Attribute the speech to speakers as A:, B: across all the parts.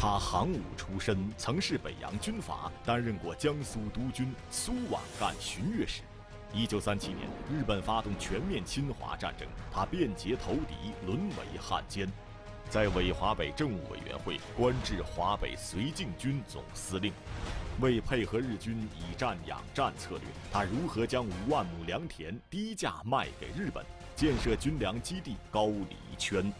A: 他行伍出身，曾是北洋军阀，担任过江苏督军、苏皖赣巡阅使。一九三七年，日本发动全面侵华战争，他变节投敌，沦为汉奸，在伪华北政务委员会，官至华北绥靖军总司令。为配合日军以战养战策略，他如何将五万亩良田低价卖给日本，建设军粮基地高黎圈？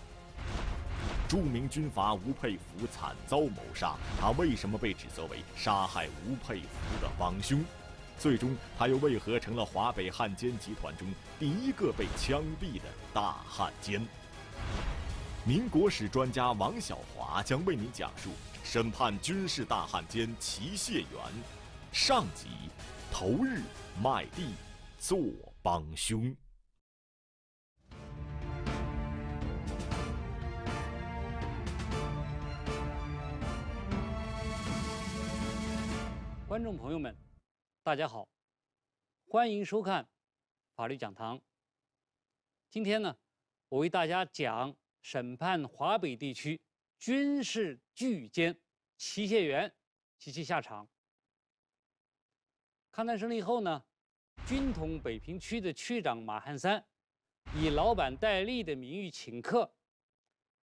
A: 著名军阀吴佩孚惨遭谋杀，他为什么被指责为杀害吴佩孚的帮凶？最终他又为何成了华北汉奸集团中第一个被枪毙的大汉奸？民国史专家王小华将为您讲述审判军事大汉奸齐谢元，上集，投日卖地，做帮凶。
B: 观众朋友们，大家好，欢迎收看《法律讲堂》。今天呢，我为大家讲审判华北地区军事巨奸齐谢元及其下场。抗战胜利后呢，军统北平区的区长马汉三，以老板戴笠的名誉请客，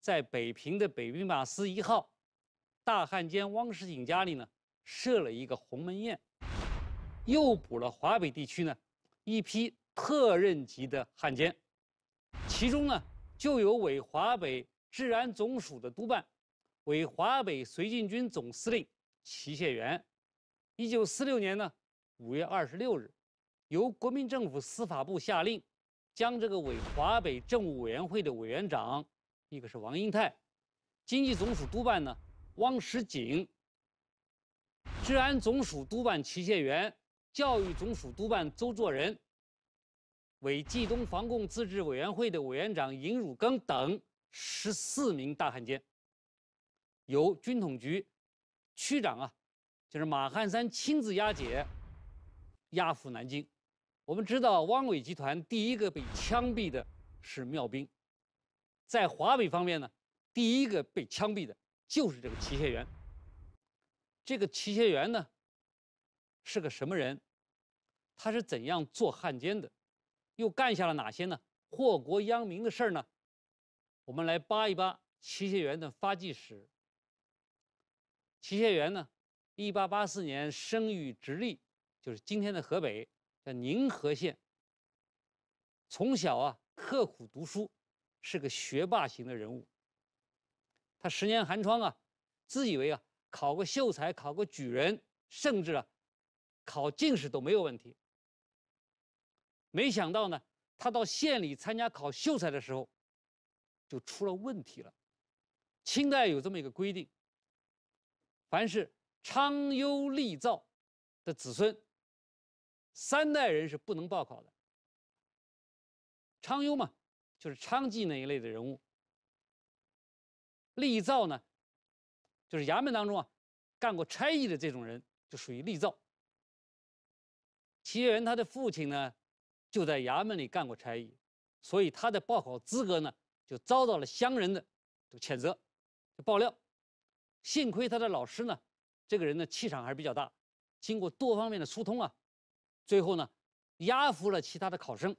B: 在北平的北兵马司一号，大汉奸汪世景家里呢。设了一个鸿门宴，诱捕了华北地区呢一批特任级的汉奸，其中呢就有伪华北治安总署的督办、伪华北绥靖军总司令祁谢元。一九四六年呢五月二十六日，由国民政府司法部下令，将这个伪华北政务委员会的委员长，一个是王英泰，经济总署督办呢汪时景。治安总署督办祁县元、教育总署督办周作人、伪冀东防共自治委员会的委员长尹汝耕等十四名大汉奸，由军统局区长啊，就是马汉三亲自押解，押赴南京。我们知道汪伪集团第一个被枪毙的是缪斌，在华北方面呢，第一个被枪毙的就是这个祁县元。这个齐协元呢，是个什么人？他是怎样做汉奸的？又干下了哪些呢？祸国殃民的事儿呢？我们来扒一扒齐协元的发迹史。齐协元呢，一八八四年生于直隶，就是今天的河北叫宁河县。从小啊，刻苦读书，是个学霸型的人物。他十年寒窗啊，自以为啊。考个秀才，考个举人，甚至啊，考进士都没有问题。没想到呢，他到县里参加考秀才的时候，就出了问题了。清代有这么一个规定：，凡是昌幽立造的子孙，三代人是不能报考的。昌幽嘛，就是昌妓那一类的人物。立造呢？就是衙门当中啊，干过差役的这种人就属于例造。齐学元他的父亲呢，就在衙门里干过差役，所以他的报考资格呢，就遭到了乡人的谴责、爆料。幸亏他的老师呢，这个人的气场还是比较大，经过多方面的疏通啊，最后呢压服了其他的考生，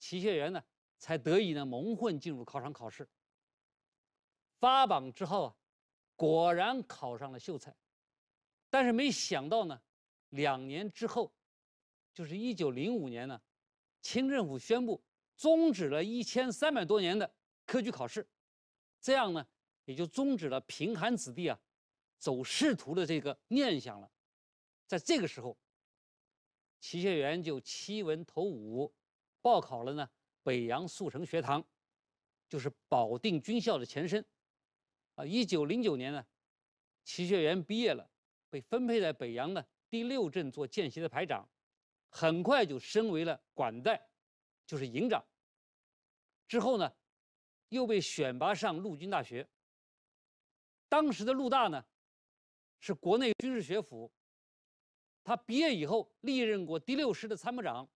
B: 齐学元呢才得以呢蒙混进入考场考试。发榜之后啊。果然考上了秀才，但是没想到呢，两年之后，就是一九零五年呢，清政府宣布终止了一千三百多年的科举考试，这样呢，也就终止了贫寒子弟啊走仕途的这个念想了。在这个时候，齐学元就弃文投武，报考了呢北洋速成学堂，就是保定军校的前身。啊，一九零九年呢，齐学元毕业了，被分配在北洋的第六镇做见习的排长，很快就升为了管带，就是营长。之后呢，又被选拔上陆军大学。当时的陆大呢，是国内军事学府。他毕业以后，历任过第六师的参谋长，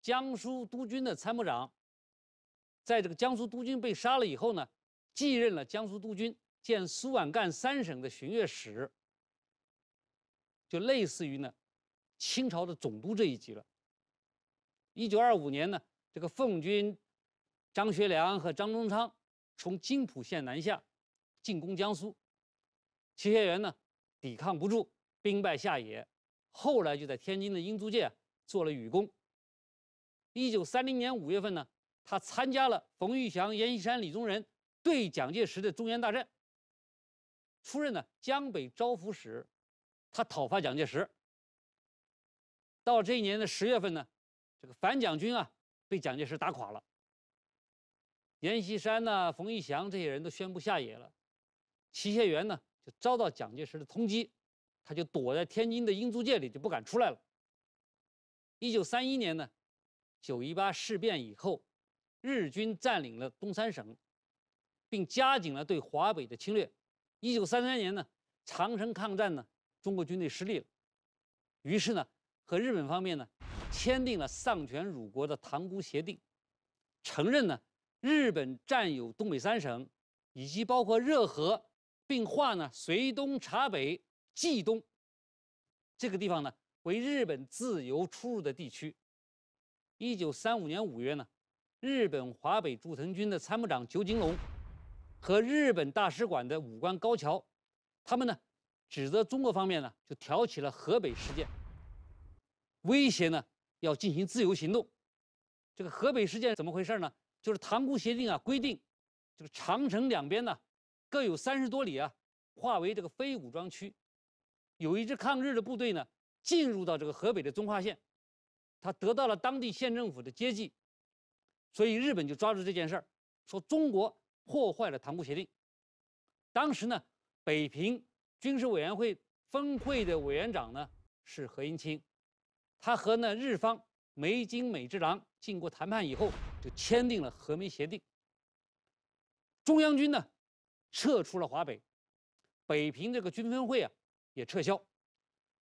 B: 江苏督军的参谋长。在这个江苏督军被杀了以后呢，继任了江苏督军。建苏皖赣三省的巡阅使，就类似于呢，清朝的总督这一级了。一九二五年呢，这个奉军张学良和张宗昌从津浦线南下，进攻江苏，齐学元呢抵抗不住，兵败下野，后来就在天津的英租界做了寓工。一九三零年五月份呢，他参加了冯玉祥、阎锡山、李宗仁对蒋介石的中原大战。出任呢，江北招抚使，他讨伐蒋介石。到这一年的十月份呢，这个反蒋军啊，被蒋介石打垮了。阎锡山呢，冯玉祥这些人都宣布下野了。齐协元呢，就遭到蒋介石的通缉，他就躲在天津的英租界里，就不敢出来了。一九三一年呢，九一八事变以后，日军占领了东三省，并加紧了对华北的侵略。一九三三年呢，长城抗战呢，中国军队失利了，于是呢，和日本方面呢，签订了丧权辱国的《塘沽协定》，承认呢，日本占有东北三省，以及包括热河，并划呢，绥东、察北、冀东，这个地方呢，为日本自由出入的地区。一九三五年五月呢，日本华北驻屯军的参谋长酒井隆。和日本大使馆的武官高桥，他们呢，指责中国方面呢，就挑起了河北事件，威胁呢要进行自由行动。这个河北事件怎么回事呢？就是《塘沽协定》啊规定，这个长城两边呢，各有三十多里啊，划为这个非武装区。有一支抗日的部队呢，进入到这个河北的中化县，他得到了当地县政府的接济，所以日本就抓住这件事儿，说中国。破坏了塘沽协定。当时呢，北平军事委员会分会的委员长呢是何应钦，他和呢日方梅津美治郎经过谈判以后，就签订了和美协定。中央军呢撤出了华北，北平这个军分会啊也撤销，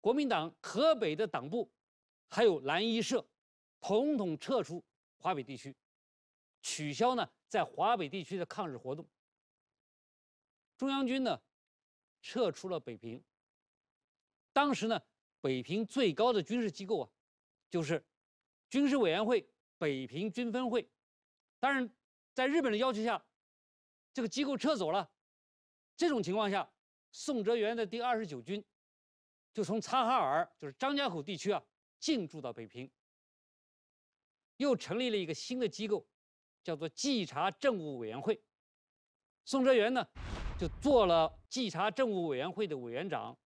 B: 国民党河北的党部，还有蓝衣社，统统撤出华北地区。取消呢，在华北地区的抗日活动。中央军呢，撤出了北平。当时呢，北平最高的军事机构啊，就是军事委员会北平军分会。当然，在日本的要求下，这个机构撤走了。这种情况下，宋哲元的第二十九军，就从察哈尔，就是张家口地区啊，进驻到北平，又成立了一个新的机构。叫做稽查政务委员会，宋哲元呢就做了稽查政务委员会的委员长。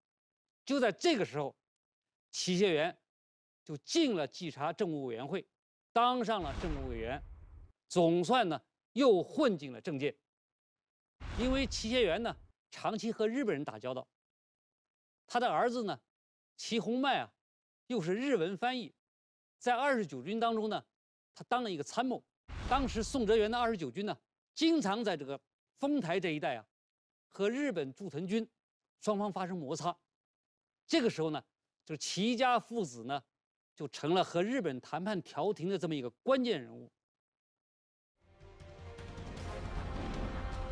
B: 就在这个时候，齐协元就进了稽查政务委员会，当上了政务委员，总算呢又混进了政界。因为齐协元呢长期和日本人打交道，他的儿子呢齐红迈啊又是日文翻译，在二十九军当中呢，他当了一个参谋。当时宋哲元的二十九军呢，经常在这个丰台这一带啊，和日本驻屯军双方发生摩擦。这个时候呢，就是齐家父子呢，就成了和日本谈判调停的这么一个关键人物。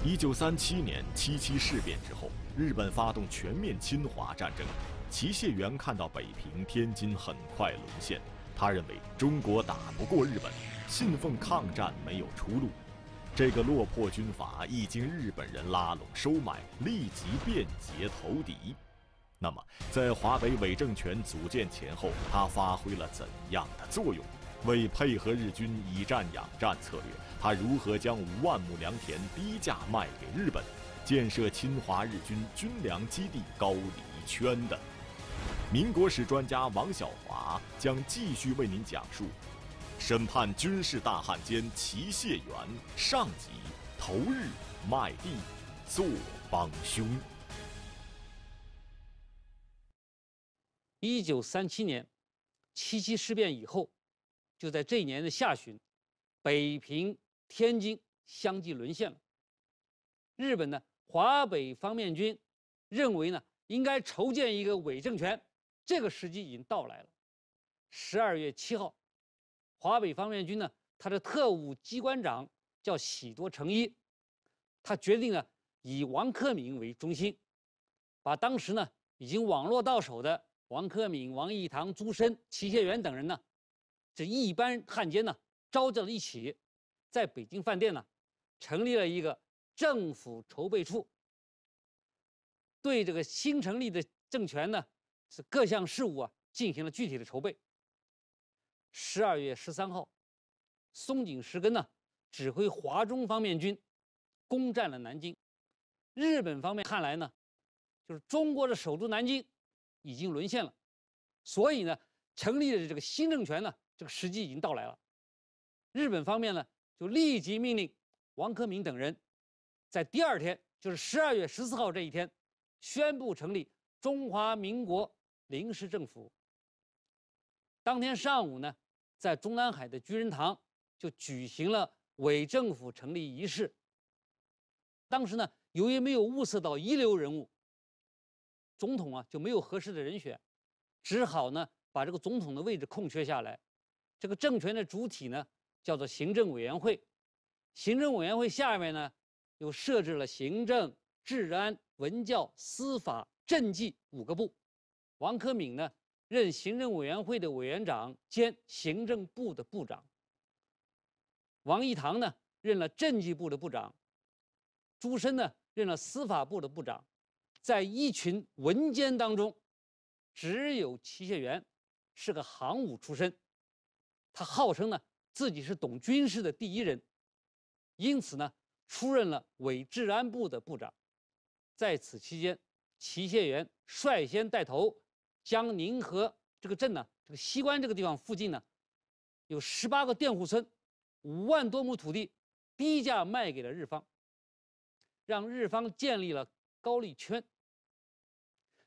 A: 一九三七年七七事变之后，日本发动全面侵华战争，齐燮元看到北平、天津很快沦陷，他认为中国打不过日本。信奉抗战没有出路，这个落魄军阀一经日本人拉拢收买，立即变节投敌。那么，在华北伪政权组建前后，他发挥了怎样的作用？为配合日军以战养战策略，他如何将五万亩良田低价卖给日本，建设侵华日军军粮基地高里圈的？民国史专家王小华将继续为您讲述。审判军事大汉奸齐谢元，上级头日卖地，做帮凶。
B: 一九三七年，七七事变以后，就在这一年的下旬，北平、天津相继沦陷了。日本的华北方面军认为呢，应该筹建一个伪政权，这个时机已经到来了。十二月七号。华北方面军呢，他的特务机关长叫喜多诚一，他决定呢以王克敏为中心，把当时呢已经网络到手的王克敏、王义堂、朱深、祁谢元等人呢，这一般汉奸呢，召集到一起，在北京饭店呢，成立了一个政府筹备处，对这个新成立的政权呢，是各项事务啊进行了具体的筹备。十二月十三号，松井石根呢指挥华中方面军攻占了南京。日本方面看来呢，就是中国的首都南京已经沦陷了，所以呢，成立的这个新政权呢，这个时机已经到来了。日本方面呢，就立即命令王克敏等人，在第二天，就是十二月十四号这一天，宣布成立中华民国临时政府。当天上午呢。在中南海的居仁堂就举行了伪政府成立仪式。当时呢，由于没有物色到一流人物，总统啊就没有合适的人选，只好呢把这个总统的位置空缺下来。这个政权的主体呢叫做行政委员会，行政委员会下面呢又设置了行政、治安、文教、司法、政纪五个部。王克敏呢。任行政委员会的委员长兼行政部的部长。王义堂呢，任了政绩部的部长；朱深呢，任了司法部的部长。在一群文监当中，只有齐燮元是个行伍出身，他号称呢自己是懂军事的第一人，因此呢出任了伪治安部的部长。在此期间，齐燮元率先带头。将宁河这个镇呢，这个西关这个地方附近呢，有十八个佃户村，五万多亩土地，低价卖给了日方，让日方建立了高丽圈。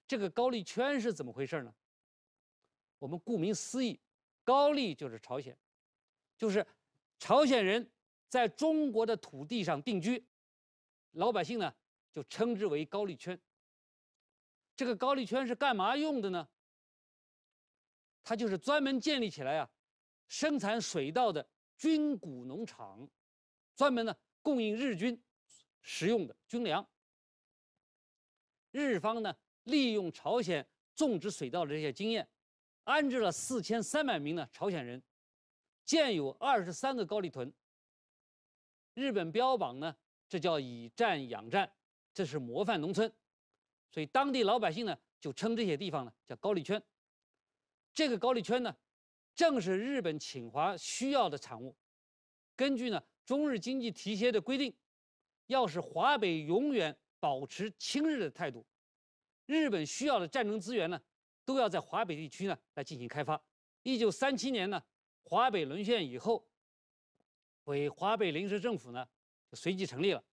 B: 这个高丽圈是怎么回事呢？我们顾名思义，高丽就是朝鲜，就是朝鲜人在中国的土地上定居，老百姓呢就称之为高丽圈。这个高丽圈是干嘛用的呢？它就是专门建立起来啊，生产水稻的军谷农场，专门呢供应日军食用的军粮。日方呢利用朝鲜种植水稻的这些经验，安置了四千三百名的朝鲜人，建有二十三个高丽屯。日本标榜呢，这叫以战养战，这是模范农村。所以，当地老百姓呢就称这些地方呢叫高丽圈。这个高丽圈呢，正是日本侵华需要的产物。根据呢中日经济提携的规定，要使华北永远保持亲日的态度，日本需要的战争资源呢都要在华北地区呢来进行开发。一九三七年呢，华北沦陷以后，伪华北临时政府呢随即成立了。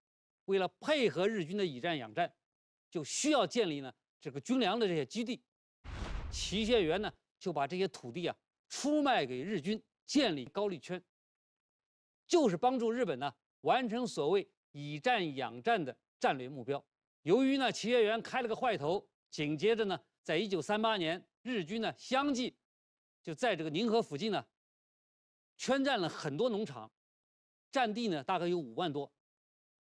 B: 为了配合日军的以战养战。就需要建立呢这个军粮的这些基地，祁县元呢就把这些土地啊出卖给日军，建立高丽圈，就是帮助日本呢完成所谓以战养战的战略目标。由于呢祁县元开了个坏头，紧接着呢，在一九三八年，日军呢相继就在这个宁河附近呢圈占了很多农场，占地呢大概有五万多，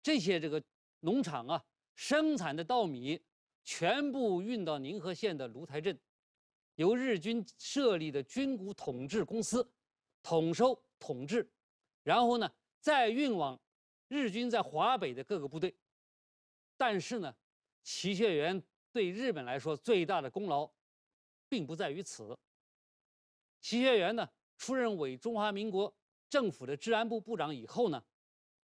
B: 这些这个农场啊。生产的稻米全部运到宁河县的芦台镇，由日军设立的军谷统治公司统收统治，然后呢再运往日军在华北的各个部队。但是呢，齐学元对日本来说最大的功劳，并不在于此。齐学元呢出任伪中华民国政府的治安部部长以后呢，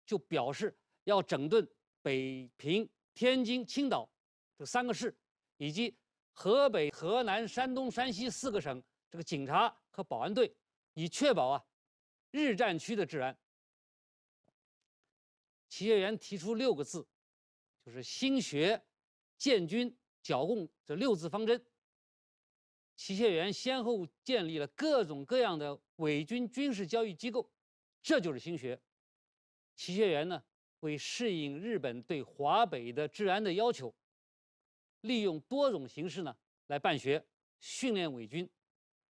B: 就表示要整顿北平。天津、青岛这三个市，以及河北、河南、山东、山西四个省，这个警察和保安队，以确保啊，日战区的治安。齐学元提出六个字，就是“兴学、建军、剿共”这六字方针。齐学元先后建立了各种各样的伪军军事交易机构，这就是兴学。齐学元呢？为适应日本对华北的治安的要求，利用多种形式呢来办学、训练伪军，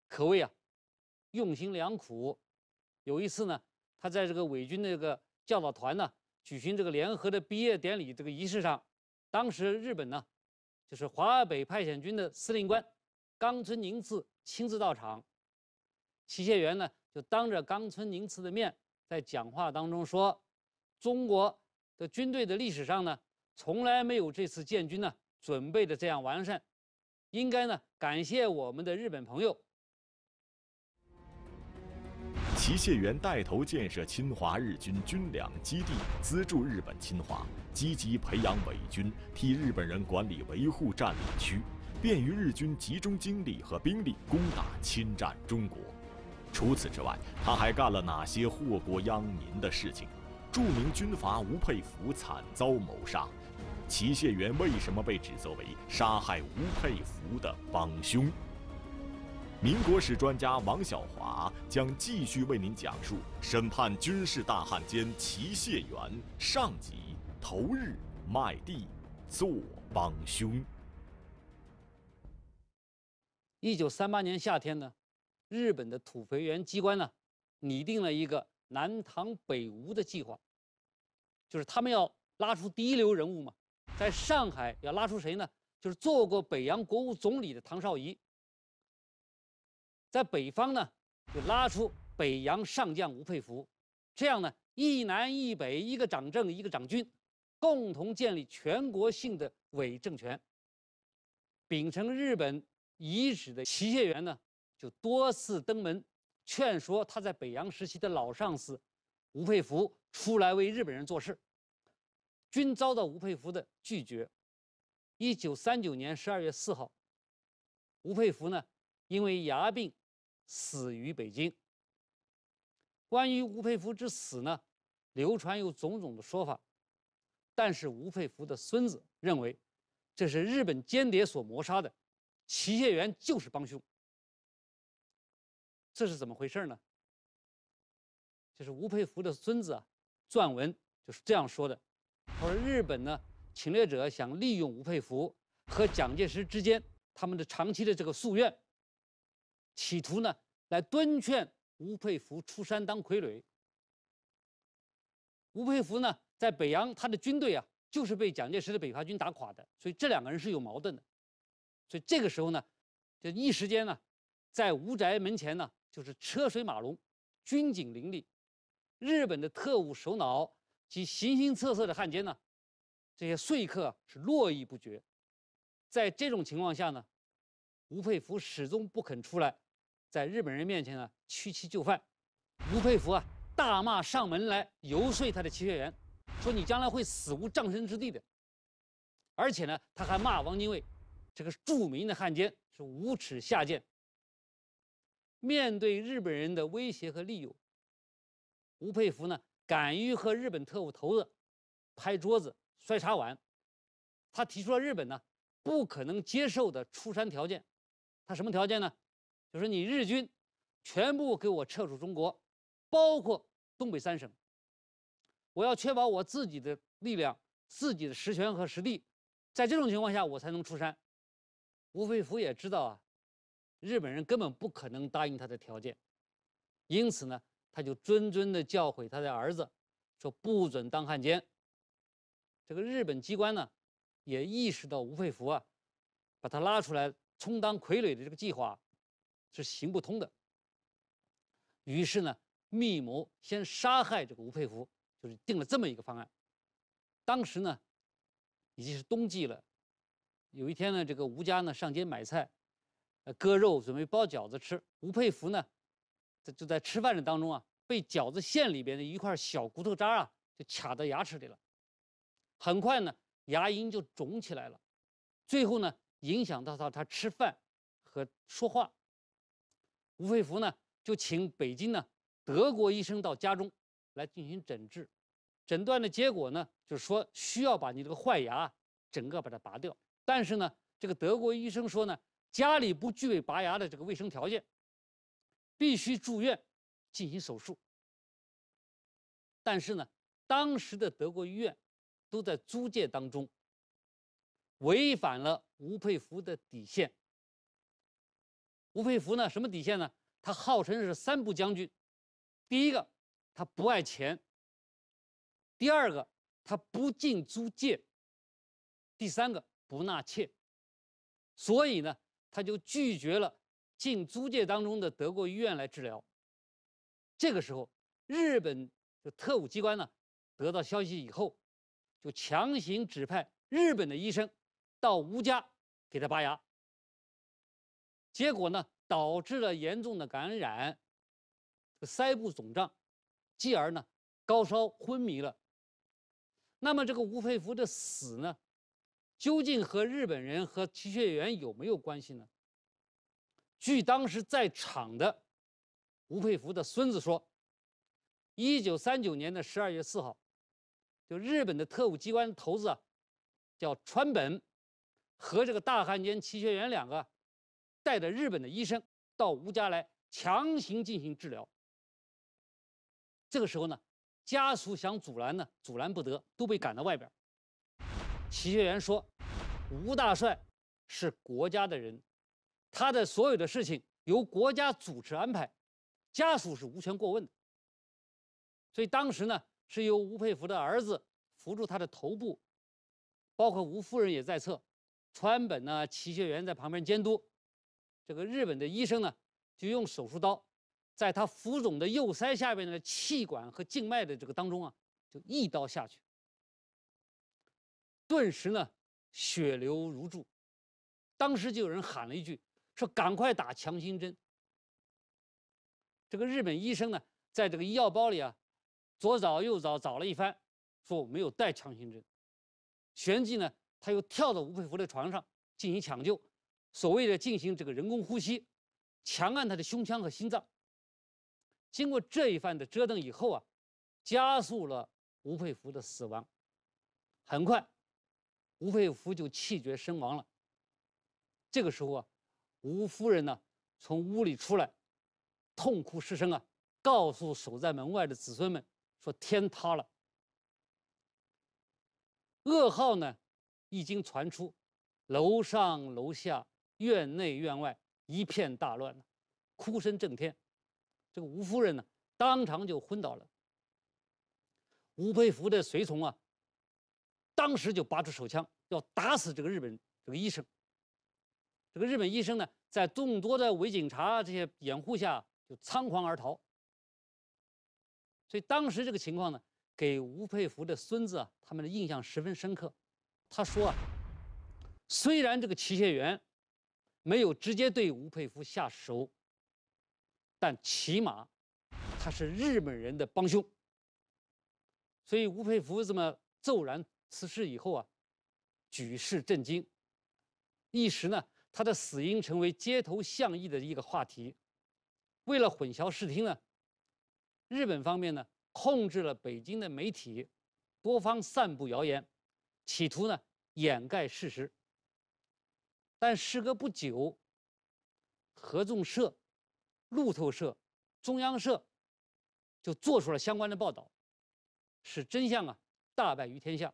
B: 可谓啊用心良苦。有一次呢，他在这个伪军的这个教导团呢举行这个联合的毕业典礼这个仪式上，当时日本呢就是华北派遣军的司令官冈村宁次亲自到场，齐谢元呢就当着冈村宁次的面在讲话当中说。中国的军队的历史上呢，从来没有这次建军呢准备的这样完善，应该呢感谢我们的日本朋友。
A: 齐谢元带头建设侵华日军军粮基地，资助日本侵华，积极培养伪军，替日本人管理维护占领区，便于日军集中精力和兵力攻打侵占中国。除此之外，他还干了哪些祸国殃民的事情？著名军阀吴佩孚惨遭谋杀，齐谢元为什么被指责为杀害吴佩孚的帮凶？民国史专家王晓华将继续为您讲述审判军事大汉奸齐谢元上集：投日卖地，做帮凶。
B: 一九三八年夏天呢，日本的土肥原机关呢，拟定了一个南唐北吴的计划。就是他们要拉出第一流人物嘛，在上海要拉出谁呢？就是做过北洋国务总理的唐绍仪。在北方呢，就拉出北洋上将吴佩孚，这样呢，一南一北，一个掌政，一个掌军，共同建立全国性的伪政权。秉承日本遗址的齐燮元呢，就多次登门劝说他在北洋时期的老上司吴佩孚。出来为日本人做事，均遭到吴佩孚的拒绝。一九三九年十二月四号，吴佩孚呢因为牙病死于北京。关于吴佩孚之死呢，流传有种种的说法，但是吴佩孚的孙子认为，这是日本间谍所谋杀的，祁谢元就是帮凶。这是怎么回事呢？就是吴佩孚的孙子啊。撰文就是这样说的，他说日本呢侵略者想利用吴佩孚和蒋介石之间他们的长期的这个夙愿，企图呢来敦劝吴佩孚出山当傀儡。吴佩孚呢在北洋他的军队啊就是被蒋介石的北伐军打垮的，所以这两个人是有矛盾的。所以这个时候呢，就一时间呢，在吴宅门前呢就是车水马龙，军警林立。日本的特务首脑及形形色色的汉奸呢，这些说客是络绎不绝。在这种情况下呢，吴佩孚始终不肯出来，在日本人面前呢屈膝就范。吴佩孚啊大骂上门来游说他的齐燮员，说你将来会死无葬身之地的。而且呢，他还骂汪精卫这个著名的汉奸是无耻下贱。面对日本人的威胁和利诱。吴佩孚呢，敢于和日本特务头子拍桌子摔茶碗，他提出了日本呢不可能接受的出山条件。他什么条件呢？就是你日军全部给我撤出中国，包括东北三省。我要确保我自己的力量、自己的实权和实力，在这种情况下我才能出山。吴佩孚也知道啊，日本人根本不可能答应他的条件，因此呢。他就谆谆的教诲他的儿子，说不准当汉奸。这个日本机关呢，也意识到吴佩孚啊，把他拉出来充当傀儡的这个计划是行不通的。于是呢，密谋先杀害这个吴佩孚，就是定了这么一个方案。当时呢，已经是冬季了。有一天呢，这个吴家呢上街买菜，割肉准备包饺子吃。吴佩孚呢。就在吃饭的当中啊，被饺子馅里边的一块小骨头渣啊，就卡到牙齿里了。很快呢，牙龈就肿起来了，最后呢，影响到他他吃饭和说话。吴佩孚呢，就请北京呢德国医生到家中来进行诊治。诊断的结果呢，就是说需要把你这个坏牙整个把它拔掉。但是呢，这个德国医生说呢，家里不具备拔牙的这个卫生条件。必须住院进行手术。但是呢，当时的德国医院都在租界当中，违反了吴佩孚的底线。吴佩孚呢，什么底线呢？他号称是三不将军：第一个，他不爱钱；第二个，他不进租界；第三个，不纳妾。所以呢，他就拒绝了。进租界当中的德国医院来治疗。这个时候，日本的特务机关呢，得到消息以后，就强行指派日本的医生到吴家给他拔牙。结果呢，导致了严重的感染，腮部肿胀，继而呢，高烧昏迷了。那么，这个吴佩孚的死呢，究竟和日本人和齐学园有没有关系呢？据当时在场的吴佩孚的孙子说，一九三九年的十二月四号，就日本的特务机关头子，叫川本，和这个大汉奸齐学元两个，带着日本的医生到吴家来强行进行治疗。这个时候呢，家属想阻拦呢，阻拦不得，都被赶到外边。齐学元说，吴大帅是国家的人。他的所有的事情由国家主持安排，家属是无权过问的。所以当时呢，是由吴佩孚的儿子扶住他的头部，包括吴夫人也在侧，川本呢、齐学园在旁边监督。这个日本的医生呢，就用手术刀，在他浮肿的右腮下面的气管和静脉的这个当中啊，就一刀下去，顿时呢，血流如注。当时就有人喊了一句。说：“赶快打强心针。”这个日本医生呢，在这个医药包里啊，左找右找，找了一番，说没有带强心针。旋即呢，他又跳到吴佩孚的床上进行抢救，所谓的进行这个人工呼吸，强按他的胸腔和心脏。经过这一番的折腾以后啊，加速了吴佩孚的死亡。很快，吴佩孚就气绝身亡了。这个时候啊。吴夫人呢，从屋里出来，痛哭失声啊，告诉守在门外的子孙们说：“天塌了！”噩耗呢，一经传出，楼上楼下、院内院外一片大乱了，哭声震天。这个吴夫人呢，当场就昏倒了。吴佩孚的随从啊，当时就拔出手枪，要打死这个日本人这个医生。这个日本医生呢，在众多的伪警察这些掩护下，就仓皇而逃。所以当时这个情况呢，给吴佩孚的孙子啊，他们的印象十分深刻。他说啊，虽然这个齐县元没有直接对吴佩孚下手，但起码他是日本人的帮凶。所以吴佩孚这么骤然辞世以后啊，举世震惊，一时呢。他的死因成为街头巷议的一个话题。为了混淆视听呢，日本方面呢控制了北京的媒体，多方散布谣言，企图呢掩盖事实。但时隔不久，合众社、路透社、中央社就做出了相关的报道，使真相啊大白于天下。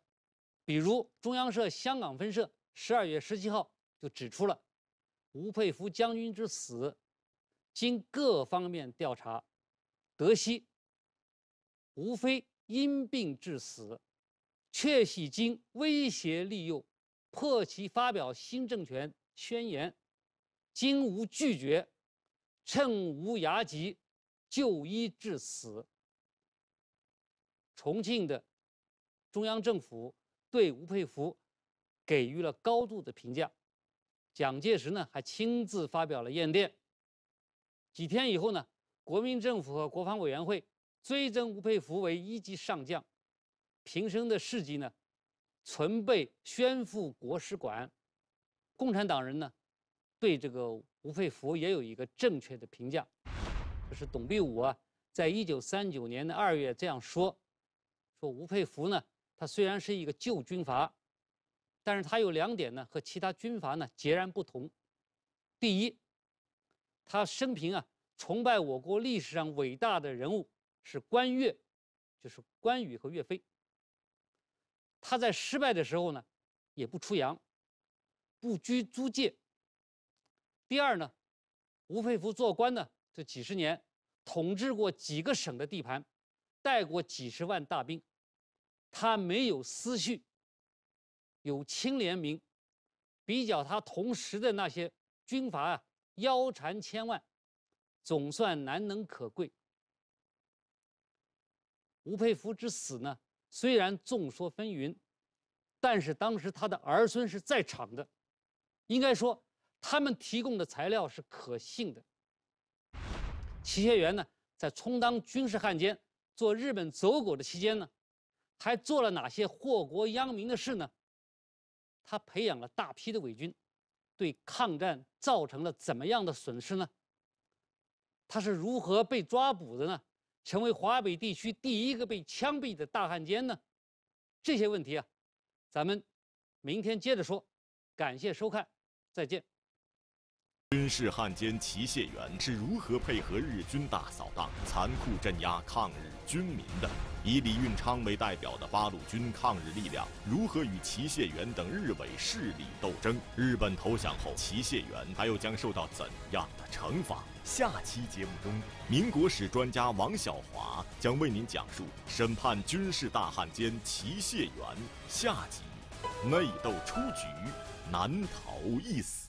B: 比如中央社香港分社十二月十七号。就指出了，吴佩孚将军之死，经各方面调查，得悉，无非因病致死，确系经威胁利诱，迫其发表新政权宣言，经无拒绝，趁无牙疾就医致死。重庆的中央政府对吴佩孚给予了高度的评价。蒋介石呢，还亲自发表了唁电。几天以后呢，国民政府和国防委员会追赠吴佩孚为一级上将，平生的事迹呢，存备宣赴国史馆。共产党人呢，对这个吴佩孚也有一个正确的评价，就是董必武啊，在一九三九年的二月这样说，说吴佩孚呢，他虽然是一个旧军阀。但是他有两点呢，和其他军阀呢截然不同。第一，他生平啊崇拜我国历史上伟大的人物是关岳，就是关羽和岳飞。他在失败的时候呢，也不出洋，不居租界。第二呢，吴佩孚做官呢这几十年，统治过几个省的地盘，带过几十万大兵，他没有思绪有清廉名，比较他同时的那些军阀啊，腰缠千万，总算难能可贵。吴佩孚之死呢，虽然众说纷纭，但是当时他的儿孙是在场的，应该说他们提供的材料是可信的。齐学元呢，在充当军事汉奸、做日本走狗的期间呢，还做了哪些祸国殃民的事呢？他培养了大批的伪军，对抗战造成了怎么样的损失呢？他是如何被抓捕的呢？成为华北地区第一个被枪毙的大汉奸呢？这些问题啊，咱们明天接着说。感谢收看，再见。
A: 军事汉奸齐谢元是如何配合日军大扫荡、残酷镇压抗日军民的？以李运昌为代表的八路军抗日力量如何与齐谢元等日伪势力斗争？日本投降后，齐谢元他又将受到怎样的惩罚？下期节目中，民国史专家王晓华将为您讲述审判军事大汉奸齐谢元。下集，内斗出局，难逃一死。